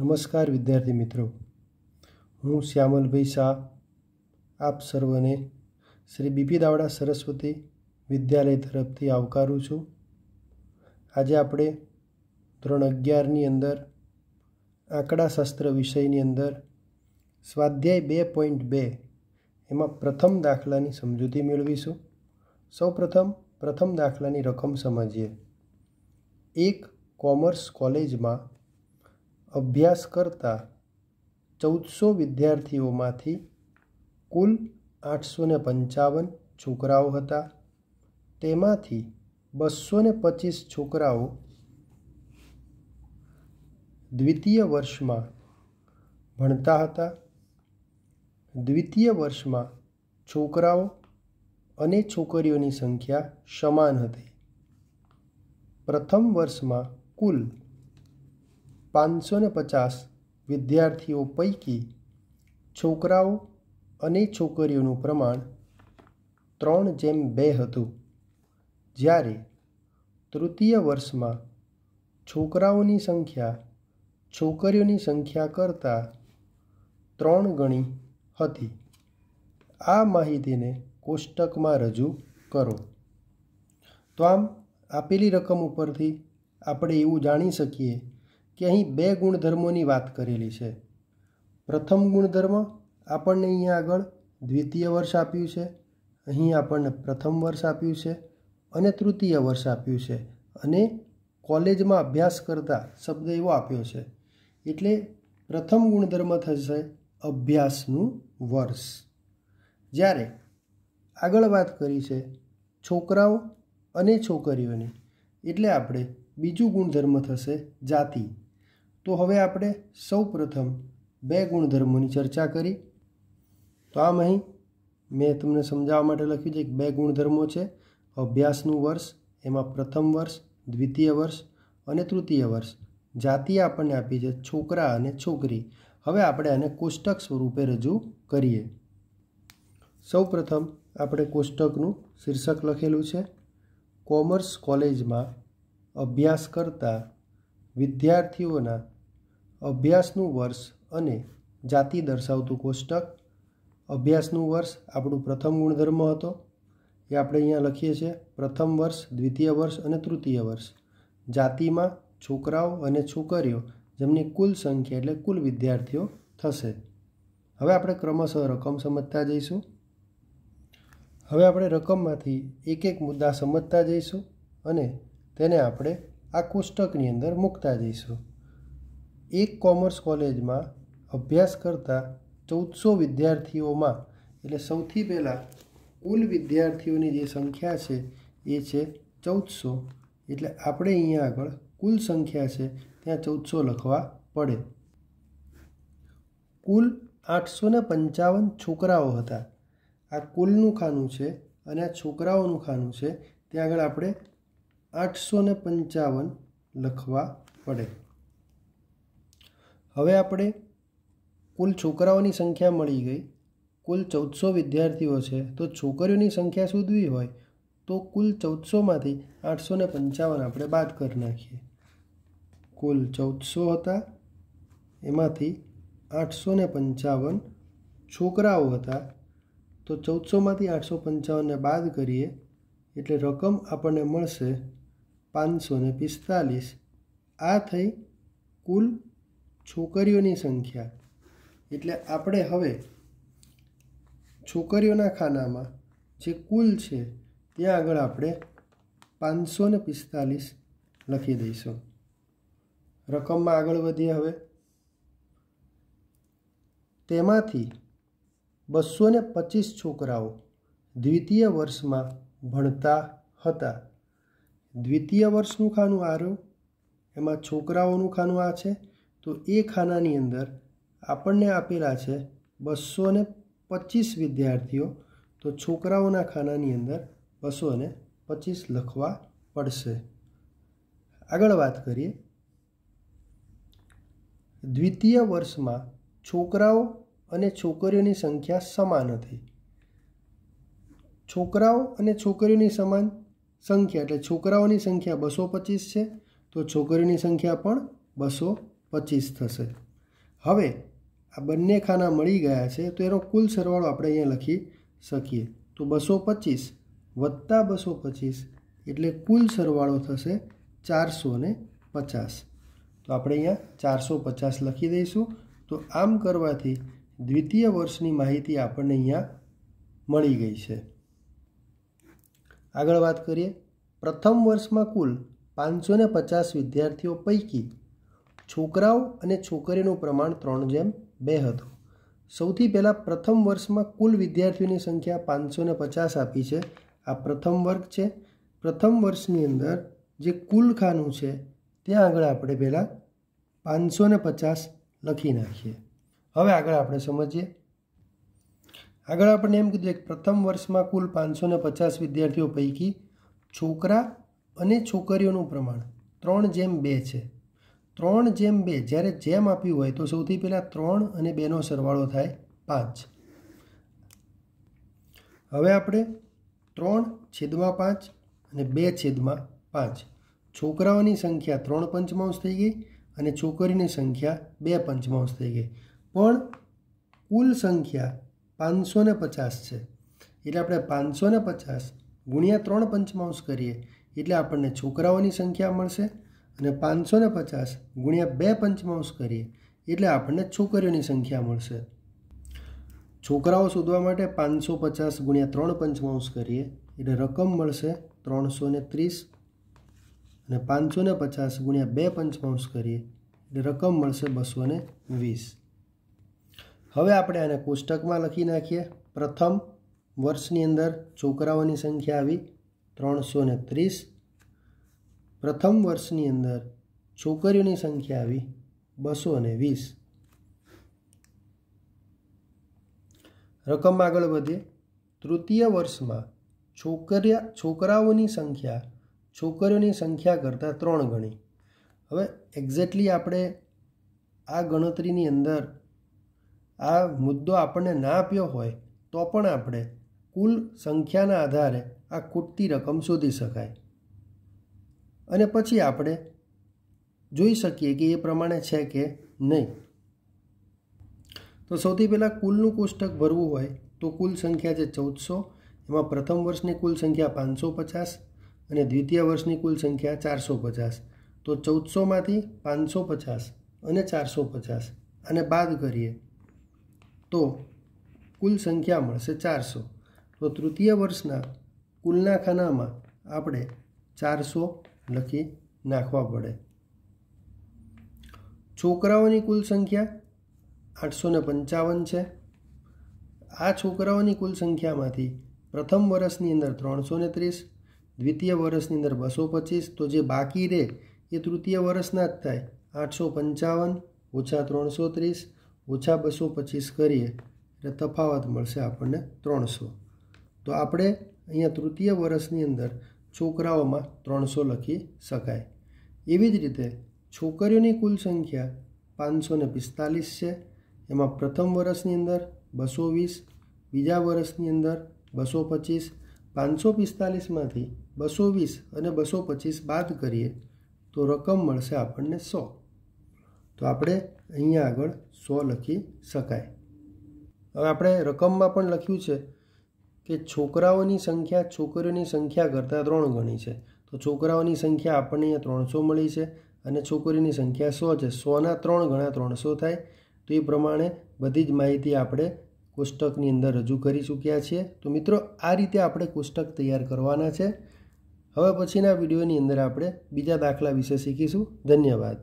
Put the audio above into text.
નમસ્કાર વિદ્યાર્થી મિત્રો હું શ્યામલભાઈ શાહ આપ સર્વને શ્રી બીપી દાવડા સરસ્વતી વિદ્યાલય તરફથી આવકારું છું આજે આપણે ધોરણ અગિયારની અંદર આંકડાશાસ્ત્ર વિષયની અંદર સ્વાધ્યાય બે પોઈન્ટ બે એમાં પ્રથમ દાખલાની સમજૂતી મેળવીશું સૌપ્રથમ પ્રથમ દાખલાની રકમ સમજીએ એક કોમર્સ કોલેજમાં અભ્યાસ કરતા ચૌદસો વિદ્યાર્થીઓમાંથી કુલ આઠસો ને પંચાવન છોકરાઓ હતા તેમાંથી બસો ને પચીસ છોકરાઓ દ્વિતીય વર્ષમાં ભણતા હતા દ્વિતીય વર્ષમાં છોકરાઓ અને છોકરીઓની સંખ્યા સમાન હતી પ્રથમ વર્ષમાં કુલ પાંચસો ને પચાસ વિદ્યાર્થીઓ પૈકી છોકરાઓ અને છોકરીઓનું પ્રમાણ ત્રણ જેમ બે હતું જ્યારે તૃતીય વર્ષમાં છોકરાઓની સંખ્યા છોકરીઓની સંખ્યા કરતાં ત્રણ ગણી હતી આ માહિતીને કોષ્ટકમાં રજૂ કરો તો આમ આપેલી રકમ ઉપરથી આપણે એવું જાણી શકીએ કે અહીં બે ગુણધર્મોની વાત કરેલી છે પ્રથમ ગુણધર્મ આપણને અહીંયા આગળ દ્વિતીય વર્ષ આપ્યું છે અહીં આપણને પ્રથમ વર્ષ આપ્યું છે અને તૃતીય વર્ષ આપ્યું છે અને કોલેજમાં અભ્યાસ કરતા શબ્દ એવો આપ્યો છે એટલે પ્રથમ ગુણધર્મ થશે અભ્યાસનું વર્ષ જ્યારે આગળ વાત કરી છે છોકરાઓ અને છોકરીઓની એટલે આપણે બીજું ગુણધર્મ થશે જાતિ તો હવે આપણે સૌ પ્રથમ બે ગુણધર્મોની ચર્ચા કરી તો આમ અહીં મેં તમને સમજાવવા માટે લખ્યું છે કે બે ગુણધર્મો છે અભ્યાસનું વર્ષ એમાં પ્રથમ વર્ષ દ્વિતીય વર્ષ અને તૃતીય વર્ષ જાતિ આપણને આપી છે છોકરા અને છોકરી હવે આપણે આને કોષ્ટક સ્વરૂપે રજૂ કરીએ સૌ પ્રથમ આપણે કોષ્ટકનું શીર્ષક લખેલું છે કોમર્સ કોલેજમાં અભ્યાસ કરતાં વિદ્યાર્થીઓના અભ્યાસનું વર્ષ અને જાતિ દર્શાવતું કોષ્ટક અભ્યાસનું વર્ષ આપણું પ્રથમ ગુણધર્મ હતો એ આપણે અહીંયા લખીએ છીએ પ્રથમ વર્ષ દ્વિતીય વર્ષ અને તૃતીય વર્ષ જાતિમાં છોકરાઓ અને છોકરીઓ જેમની કુલ સંખ્યા એટલે કુલ વિદ્યાર્થીઓ થશે હવે આપણે ક્રમશઃ રકમ સમજતા જઈશું હવે આપણે રકમમાંથી એક એક મુદ્દા સમજતા જઈશું અને તેને આપણે આ કોષ્ટકની અંદર મૂકતા જઈશું એક કોમર્સ કોલેજમાં અભ્યાસ કરતા ચૌદસો વિદ્યાર્થીઓમાં એટલે સૌથી પહેલાં કુલ વિદ્યાર્થીઓની જે સંખ્યા છે એ છે ચૌદસો એટલે આપણે અહીંયા આગળ કુલ સંખ્યા છે ત્યાં ચૌદસો લખવા પડે કુલ આઠસો ને પંચાવન છોકરાઓ હતા આ કુલનું ખાનું છે અને આ છોકરાઓનું ખાનું છે ત્યાં આગળ આપણે આઠસો ને પંચાવન લખવા પડે હવે આપણે કુલ છોકરાઓની સંખ્યા મળી ગઈ કુલ ચૌદસો વિદ્યાર્થીઓ છે તો છોકરીઓની સંખ્યા શોધવી હોય તો કુલ ચૌદસોમાંથી આઠસો ને પંચાવન આપણે બાદ કરી નાખીએ કુલ ચૌદસો હતા એમાંથી આઠસો ને પંચાવન છોકરાઓ હતા તો ચૌદસોમાંથી આઠસો પંચાવનને બાદ કરીએ એટલે રકમ આપણને મળશે પાંચસો ને પિસ્તાલીસ આ થઈ કુલ છોકરીઓની સંખ્યા એટલે આપણે હવે છોકરીઓના ખાનામાં જે કુલ છે ત્યાં આગળ આપણે પાંચસો ને પિસ્તાલીસ લખી દઈશું રકમમાં આગળ વધીએ હવે તેમાંથી બસો ને પચીસ છોકરાઓ દ્વિતીય વર્ષમાં ભણતા હતા દ્વિતીય વર્ષનું ખાનું આ રહ્યું એમાં છોકરાઓનું ખાનું આ છે તો એ ખાનાની અંદર આપણને આપેલા છે બસો ને પચીસ વિદ્યાર્થીઓ તો છોકરાઓના ખાનાની અંદર બસો ને પચીસ લખવા પડશે આગળ વાત કરીએ દ્વિતીય વર્ષમાં છોકરાઓ અને છોકરીઓની સંખ્યા સમાન હતી છોકરાઓ અને છોકરીઓની સમાન સંખ્યા એટલે છોકરાઓની સંખ્યા બસો પચીસ છે તો છોકરીની સંખ્યા પણ બસો પચીસ થશે હવે આ બંને ખાના મળી ગયા છે તો એનો કુલ સરવાળો આપણે અહીંયા લખી શકીએ તો બસો પચીસ વત્તા બસો પચીસ એટલે કુલ સરવાળો થશે ચારસો ને પચાસ તો આપણે અહીંયા ચારસો પચાસ લખી દઈશું તો આમ કરવાથી દ્વિતીય વર્ષની માહિતી આપણને અહીંયા મળી ગઈ છે આગળ વાત કરીએ પ્રથમ વર્ષમાં કુલ પાંચસો ને પચાસ વિદ્યાર્થીઓ પૈકી છોકરાઓ અને છોકરીનું પ્રમાણ ત્રણ જેમ બે હતું સૌથી પહેલાં પ્રથમ વર્ષમાં કુલ વિદ્યાર્થીઓની સંખ્યા પાંચસો ને પચાસ આપી છે આ પ્રથમ વર્ગ છે પ્રથમ વર્ષની અંદર જે કુલ ખાનું છે ત્યાં આગળ આપણે પહેલાં પાંચસો ને પચાસ લખી નાખીએ હવે આગળ આપણે સમજીએ આગળ આપણને એમ કીધું કે પ્રથમ વર્ષમાં કુલ પાંચસો ને પચાસ વિદ્યાર્થીઓ પૈકી છોકરા અને છોકરીઓનું પ્રમાણ ત્રણ જેમ બે છે ત્રણ જેમ બે જ્યારે જેમ આપ્યું હોય તો સૌથી પહેલાં ત્રણ અને બેનો સરવાળો થાય પાંચ હવે આપણે ત્રણ છેદમાં પાંચ અને બે છેદમાં પાંચ છોકરાઓની સંખ્યા ત્રણ પંચમાંશ થઈ ગઈ અને છોકરીની સંખ્યા બે પંચમાંશ થઈ ગઈ પણ કુલ સંખ્યા પાંચસો ને પચાસ છે એટલે આપણે પાંચસો ને પચાસ ગુણ્યા ત્રણ પંચમાંશ કરીએ એટલે આપણને છોકરાઓની સંખ્યા મળશે અને પાંચસો ને પચાસ ગુણ્યા બે પંચમાંશ કરીએ એટલે આપણને છોકરીઓની સંખ્યા મળશે છોકરાઓ શોધવા માટે પાંચસો પચાસ ગુણ્યા ત્રણ પંચમાંશ કરીએ એટલે રકમ મળશે ત્રણસો ને ત્રીસ અને પાંચસો ને પચાસ ગુણ્યા બે પંચમાંશ કરીએ એટલે રકમ મળશે બસો ને વીસ હવે આપણે આને કોષ્ટકમાં લખી નાખીએ પ્રથમ વર્ષની અંદર છોકરાઓની સંખ્યા આવી ત્રણસો ને ત્રીસ પ્રથમ વર્ષની અંદર છોકરીઓની સંખ્યા આવી બસો ને વીસ રકમ આગળ વધીએ તૃતીય વર્ષમાં છોકરીયા છોકરાઓની સંખ્યા છોકરીઓની સંખ્યા કરતાં ત્રણ ગણી હવે એક્ઝેક્ટલી આપણે આ ગણતરીની અંદર આ મુદ્દો આપણને ના આપ્યો હોય તો પણ આપણે કુલ સંખ્યાના આધારે આ ખૂટતી રકમ શોધી શકાય અને પછી આપણે જોઈ શકીએ કે એ પ્રમાણે છે કે નહીં તો સૌથી પહેલાં કુલનું કોષ્ટક ભરવું હોય તો કુલ સંખ્યા છે ચૌદસો એમાં પ્રથમ વર્ષની કુલ સંખ્યા પાંચસો પચાસ અને દ્વિતીય વર્ષની કુલ સંખ્યા ચારસો પચાસ તો ચૌદસોમાંથી પાંચસો પચાસ અને ચારસો પચાસ આને બાદ કરીએ તો કુલ સંખ્યા મળશે ચારસો તો તૃતીય વર્ષના કુલના ખાનામાં આપણે ચારસો લખી નાખવા પડે છોકરાઓની કુલ સંખ્યા આઠસો ને પંચાવન છે આ છોકરાઓની કુલ સંખ્યામાંથી પ્રથમ વર્ષની અંદર ત્રણસો ને ત્રીસ દ્વિતીય વર્ષની અંદર બસો પચીસ તો જે બાકી રહે એ તૃતીય વર્ષના જ થાય આઠસો પંચાવન ઓછા ત્રણસો ત્રીસ ઓછા બસો પચીસ કરીએ એટલે તફાવત મળશે આપણને ત્રણસો તો આપણે અહીંયા તૃતીય વર્ષની અંદર છોકરાઓમાં ત્રણસો લખી શકાય એવી જ રીતે છોકરીઓની કુલ સંખ્યા પાંચસો ને પિસ્તાલીસ છે એમાં પ્રથમ વર્ષની અંદર બસો વીસ બીજા વર્ષની અંદર બસો પચીસ પાંચસો પિસ્તાલીસમાંથી બસો વીસ અને બસો પચીસ બાદ કરીએ તો રકમ મળશે આપણને સો તો આપણે અહીંયા આગળ સો લખી શકાય હવે આપણે રકમમાં પણ લખ્યું છે કે છોકરાઓની સંખ્યા છોકરીઓની સંખ્યા કરતાં ત્રણ ગણી છે તો છોકરાઓની સંખ્યા આપણને અહીંયા ત્રણસો મળી છે અને છોકરીની સંખ્યા સો છે સોના ત્રણ ગણા ત્રણસો થાય તો એ પ્રમાણે બધી જ માહિતી આપણે કોષ્ટકની અંદર રજૂ કરી ચૂક્યા છીએ તો મિત્રો આ રીતે આપણે કોષ્ટક તૈયાર કરવાના છે હવે પછીના વિડીયોની અંદર આપણે બીજા દાખલા વિશે શીખીશું ધન્યવાદ